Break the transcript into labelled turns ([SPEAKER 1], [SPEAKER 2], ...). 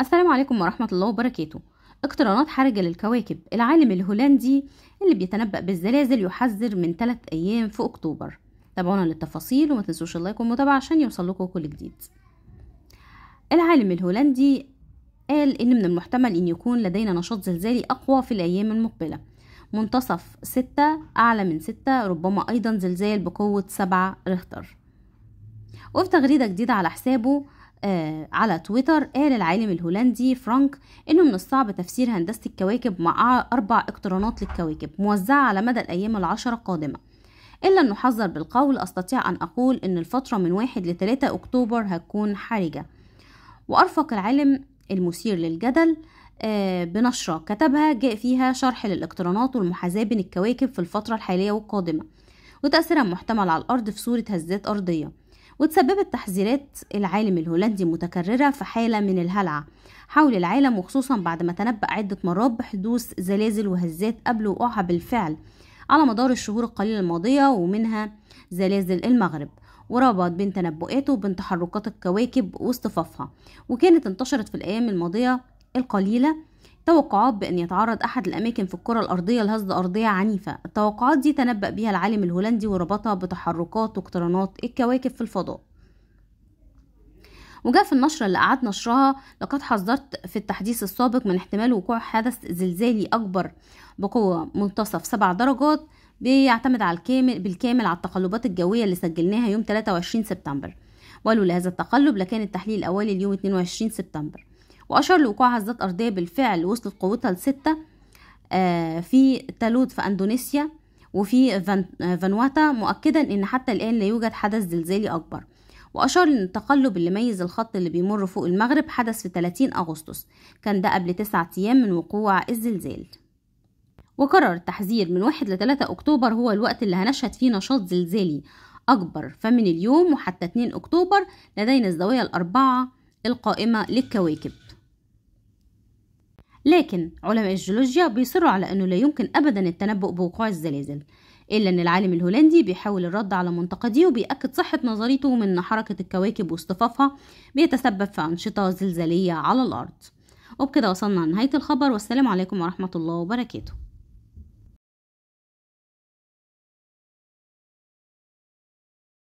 [SPEAKER 1] السلام عليكم ورحمة الله وبركاته اقترانات حرجة للكواكب العالم الهولندي اللي بيتنبأ بالزلازل يحذر من ثلاث أيام في أكتوبر تابعونا للتفاصيل وما تنسوش اللايك والمتابعة عشان لكم كل جديد العالم الهولندي قال إن من المحتمل إن يكون لدينا نشاط زلزالي أقوى في الأيام المقبلة منتصف ستة أعلى من ستة ربما أيضا زلزال بقوة سبعة ريختر وفي تغريدة جديدة على حسابه آه، على تويتر قال العالم الهولندي فرانك انه من الصعب تفسير هندسة الكواكب مع اربع اقترانات للكواكب موزعة على مدى الايام العشرة القادمة إلا أنه حذر بالقول أستطيع أن أقول أن الفترة من واحد لتلاتة أكتوبر هتكون حرجة وأرفق العالم المثير للجدل آه، بنشرة كتبها جاء فيها شرح للاقترانات والمحاذاة بين الكواكب في الفترة الحالية والقادمة وتأثيرها المحتمل على الأرض في صورة هزات أرضية وتسببت تحذيرات العالم الهولندي متكررة في حالة من الهلع حول العالم وخصوصا بعد ما تنبأ عدة مرات بحدوث زلازل وهزات قبل وقوعها بالفعل على مدار الشهور القليلة الماضية ومنها زلازل المغرب وربط بين تنبؤاته وبين تحركات الكواكب واصطفافها وكانت انتشرت في الأيام الماضية القليلة توقعات بأن يتعرض أحد الأماكن في الكرة الأرضية لهزة أرضية عنيفة التوقعات دي تنبأ بها العالم الهولندي وربطها بتحركات واقترانات الكواكب في الفضاء وجاء في النشرة اللي أعاد نشرها لقد حذرت في التحديث السابق من احتمال وقوع حدث زلزالي أكبر بقوة منتصف سبع درجات بيعتمد على الكامل بالكامل على التقلبات الجوية اللي سجلناها يوم 23 سبتمبر ولولا هذا التقلب لكان التحليل الأولي اليوم 22 سبتمبر وأشار لوقوع هزات أرضية بالفعل وصلت قوتها لستة آه، في تالوت في أندونيسيا وفي آه، فانواتا مؤكدا أن حتى الآن لا يوجد حدث زلزالي أكبر وأشار إن التقلب اللي ميز الخط اللي بيمر فوق المغرب حدث في 30 أغسطس كان ده قبل تسعة أيام من وقوع الزلزال وقرر التحذير من 1 ل 3 أكتوبر هو الوقت اللي هنشهد فيه نشاط زلزالي أكبر فمن اليوم وحتى 2 أكتوبر لدينا الزوايا الأربعة القائمة للكواكب لكن علماء الجيولوجيا بيصروا على أنه لا يمكن أبدا التنبؤ بوقوع الزلازل إلا أن العالم الهولندي بيحاول الرد على المنطقه دي وبيأكد صحة نظريته من أن حركة الكواكب واصطفافها بيتسبب في أنشطة زلزالية على الأرض وبكده وصلنا لنهاية الخبر والسلام عليكم ورحمة الله وبركاته